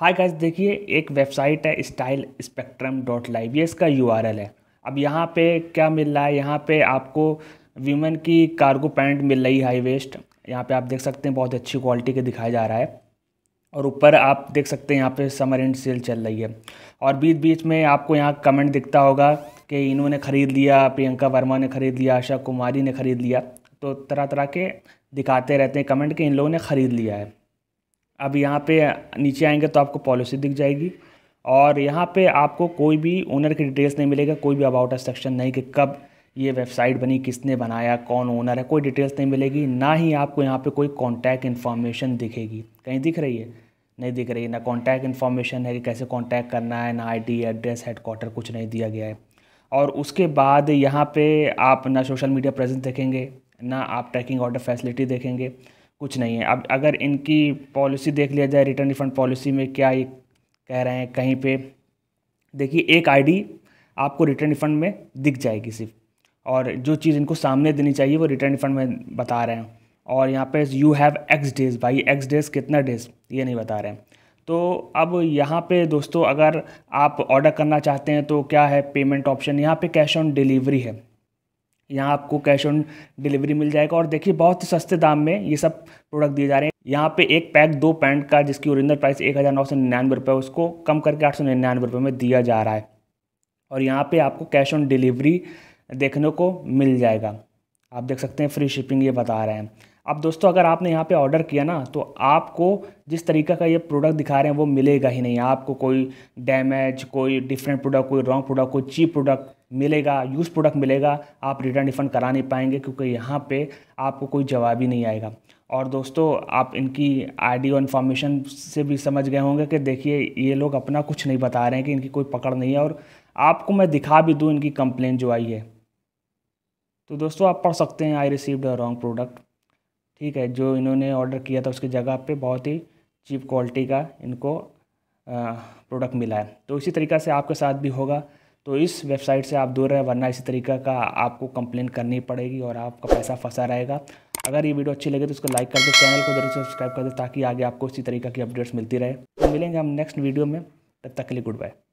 hi guys देखिए एक website है स्टाइल स्पेक्ट्रम डॉट लाइव ये इसका यू है अब यहाँ पे क्या मिल रहा है यहाँ पे आपको वीमेन की कार्गो पैंट मिल रही है हाई वेस्ट यहाँ पे आप देख सकते हैं बहुत अच्छी क्वालिटी के दिखाया जा रहा है और ऊपर आप देख सकते हैं यहाँ पे समर एंड सेल चल रही है और बीच बीच में आपको यहाँ कमेंट दिखता होगा कि इन्होंने ख़रीद लिया प्रियंका वर्मा ने ख़रीद लिया आशा कुमारी ने ख़रीद लिया तो तरह तरह के दिखाते रहते हैं कमेंट कि इन लोगों ने ख़रीद लिया है अब यहाँ पे नीचे आएंगे तो आपको पॉलिसी दिख जाएगी और यहाँ पे आपको कोई भी ओनर की डिटेल्स नहीं मिलेगा कोई भी अबाउट अस सेक्शन नहीं कि कब ये वेबसाइट बनी किसने बनाया कौन ओनर है कोई डिटेल्स नहीं मिलेगी ना ही आपको यहाँ पे कोई कॉन्टैक्ट इन्फॉर्मेशन दिखेगी कहीं दिख रही है नहीं दिख रही है ना कॉन्टैक्ट इन्फॉर्मेशन है कि कैसे कॉन्टैक्ट करना है ना आई एड्रेस हेडक्वार्टर कुछ नहीं दिया गया है और उसके बाद यहाँ पर आप ना सोशल मीडिया प्रेजेंस देखेंगे ना आप ट्रैकिंग ऑर्डर फैसिलिटी देखेंगे कुछ नहीं है अब अगर इनकी पॉलिसी देख लिया जाए रिटर्न रिफंड पॉलिसी में क्या ये कह रहे हैं कहीं पे देखिए एक आईडी आपको रिटर्न रिफंड में दिख जाएगी सिर्फ और जो चीज़ इनको सामने देनी चाहिए वो रिटर्न रिफंड में बता रहे हैं और यहाँ पे यू हैव एक्स डेज भाई एक्स डेज कितना डेज ये नहीं बता रहे हैं तो अब यहाँ पे दोस्तों अगर आप ऑर्डर करना चाहते हैं तो क्या है पेमेंट ऑप्शन यहाँ पे कैश ऑन डिलीवरी है यहाँ आपको कैश ऑन डिलीवरी मिल जाएगा और देखिए बहुत ही सस्ते दाम में ये सब प्रोडक्ट दिए जा रहे हैं यहाँ पे एक पैक दो पैंट का जिसकी ओरिजिनल प्राइस एक हज़ार नौ सौ निन्यानवे रुपये उसको कम करके आठ सौ निन्यानवे रुपये में दिया जा रहा है और यहाँ पे आपको कैश ऑन डिलीवरी देखने को मिल जाएगा आप देख सकते हैं फ्री शिपिंग ये बता रहे हैं अब दोस्तों अगर आपने यहाँ पे ऑर्डर किया ना तो आपको जिस तरीका का ये प्रोडक्ट दिखा रहे हैं वो मिलेगा ही नहीं आपको कोई डैमेज कोई डिफरेंट प्रोडक्ट कोई रॉन्ग प्रोडक्ट कोई चीप प्रोडक्ट मिलेगा यूज प्रोडक्ट मिलेगा आप रिटर्न रिफंड करा नहीं पाएंगे क्योंकि यहाँ पे आपको कोई जवाब ही नहीं आएगा और दोस्तों आप इनकी आईडी और इन्फॉर्मेशन से भी समझ गए होंगे कि देखिए ये लोग अपना कुछ नहीं बता रहे हैं कि इनकी कोई पकड़ नहीं है और आपको मैं दिखा भी दूँ इनकी कंप्लेन जो आई है तो दोस्तों आप पढ़ सकते हैं I received a wrong product ठीक है जो इन्होंने ऑर्डर किया था उसकी जगह पे बहुत ही चीप क्वालिटी का इनको प्रोडक्ट मिला है तो इसी तरीका से आपके साथ भी होगा तो इस वेबसाइट से आप दूर रहें वरना इसी तरीका का आपको कंप्लेन करनी पड़ेगी और आपका पैसा फंसा रहेगा अगर ये वीडियो अच्छी लगे तो इसको लाइक कर दे चैनल को जरूर सब्सक्राइब कर दे ताकि आगे आपको इसी तरीका की अपडेट्स मिलती रहे तो मिलेंगे हम नेक्स्ट वीडियो में तब तक के लिए गुड बाय